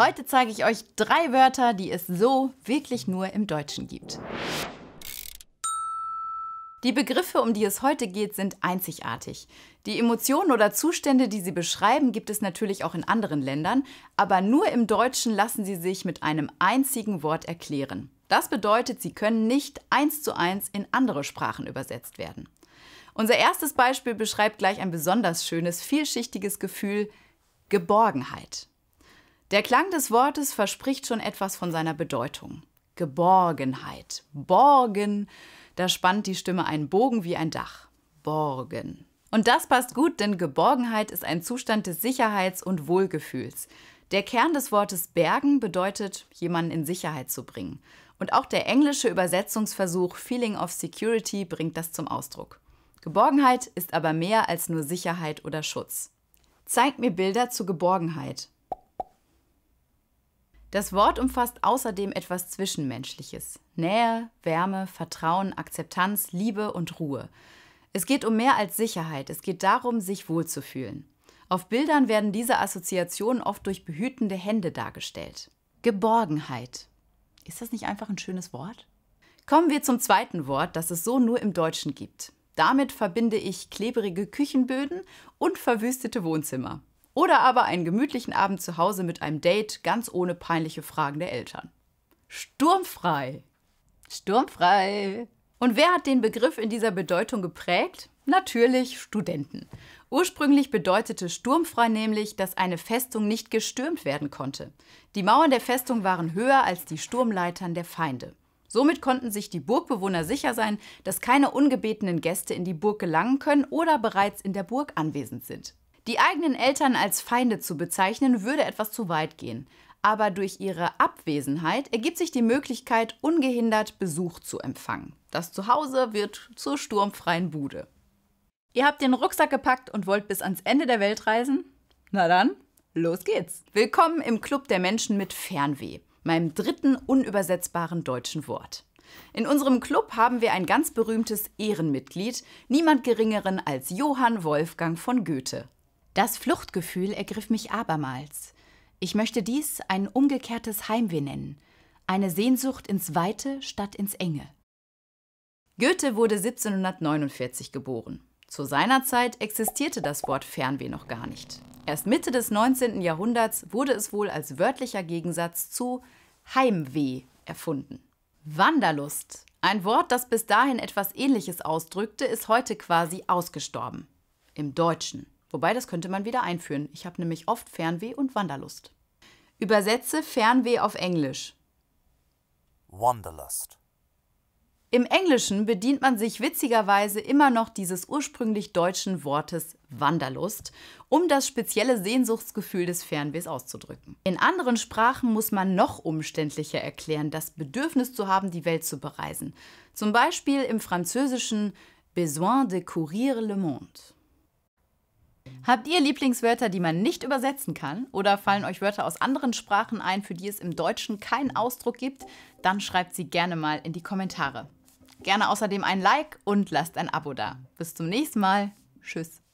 Heute zeige ich euch drei Wörter, die es so wirklich nur im Deutschen gibt. Die Begriffe, um die es heute geht, sind einzigartig. Die Emotionen oder Zustände, die sie beschreiben, gibt es natürlich auch in anderen Ländern, aber nur im Deutschen lassen sie sich mit einem einzigen Wort erklären. Das bedeutet, sie können nicht eins zu eins in andere Sprachen übersetzt werden. Unser erstes Beispiel beschreibt gleich ein besonders schönes, vielschichtiges Gefühl Geborgenheit. Der Klang des Wortes verspricht schon etwas von seiner Bedeutung. Geborgenheit. Borgen. Da spannt die Stimme einen Bogen wie ein Dach. Borgen. Und das passt gut, denn Geborgenheit ist ein Zustand des Sicherheits- und Wohlgefühls. Der Kern des Wortes bergen bedeutet, jemanden in Sicherheit zu bringen. Und auch der englische Übersetzungsversuch Feeling of Security bringt das zum Ausdruck. Geborgenheit ist aber mehr als nur Sicherheit oder Schutz. Zeigt mir Bilder zu Geborgenheit. Das Wort umfasst außerdem etwas Zwischenmenschliches. Nähe, Wärme, Vertrauen, Akzeptanz, Liebe und Ruhe. Es geht um mehr als Sicherheit, es geht darum, sich wohlzufühlen. Auf Bildern werden diese Assoziationen oft durch behütende Hände dargestellt. Geborgenheit. Ist das nicht einfach ein schönes Wort? Kommen wir zum zweiten Wort, das es so nur im Deutschen gibt. Damit verbinde ich klebrige Küchenböden und verwüstete Wohnzimmer oder aber einen gemütlichen Abend zu Hause mit einem Date ganz ohne peinliche Fragen der Eltern. Sturmfrei. Sturmfrei. Und wer hat den Begriff in dieser Bedeutung geprägt? Natürlich Studenten. Ursprünglich bedeutete sturmfrei nämlich, dass eine Festung nicht gestürmt werden konnte. Die Mauern der Festung waren höher als die Sturmleitern der Feinde. Somit konnten sich die Burgbewohner sicher sein, dass keine ungebetenen Gäste in die Burg gelangen können oder bereits in der Burg anwesend sind. Die eigenen Eltern als Feinde zu bezeichnen, würde etwas zu weit gehen. Aber durch ihre Abwesenheit ergibt sich die Möglichkeit, ungehindert Besuch zu empfangen. Das Zuhause wird zur sturmfreien Bude. Ihr habt den Rucksack gepackt und wollt bis ans Ende der Welt reisen? Na dann, los geht's. Willkommen im Club der Menschen mit Fernweh, meinem dritten unübersetzbaren deutschen Wort. In unserem Club haben wir ein ganz berühmtes Ehrenmitglied, niemand geringeren als Johann Wolfgang von Goethe. Das Fluchtgefühl ergriff mich abermals. Ich möchte dies ein umgekehrtes Heimweh nennen, eine Sehnsucht ins Weite statt ins Enge. Goethe wurde 1749 geboren. Zu seiner Zeit existierte das Wort Fernweh noch gar nicht. Erst Mitte des 19. Jahrhunderts wurde es wohl als wörtlicher Gegensatz zu Heimweh erfunden. Wanderlust, ein Wort, das bis dahin etwas Ähnliches ausdrückte, ist heute quasi ausgestorben. Im Deutschen. Wobei, das könnte man wieder einführen. Ich habe nämlich oft Fernweh und Wanderlust. Übersetze Fernweh auf Englisch. Wanderlust. Im Englischen bedient man sich witzigerweise immer noch dieses ursprünglich deutschen Wortes Wanderlust, um das spezielle Sehnsuchtsgefühl des Fernwehs auszudrücken. In anderen Sprachen muss man noch umständlicher erklären, das Bedürfnis zu haben, die Welt zu bereisen. Zum Beispiel im Französischen Besoin de courir le monde. Habt ihr Lieblingswörter, die man nicht übersetzen kann? Oder fallen euch Wörter aus anderen Sprachen ein, für die es im Deutschen keinen Ausdruck gibt? Dann schreibt sie gerne mal in die Kommentare. Gerne außerdem ein Like und lasst ein Abo da. Bis zum nächsten Mal. Tschüss.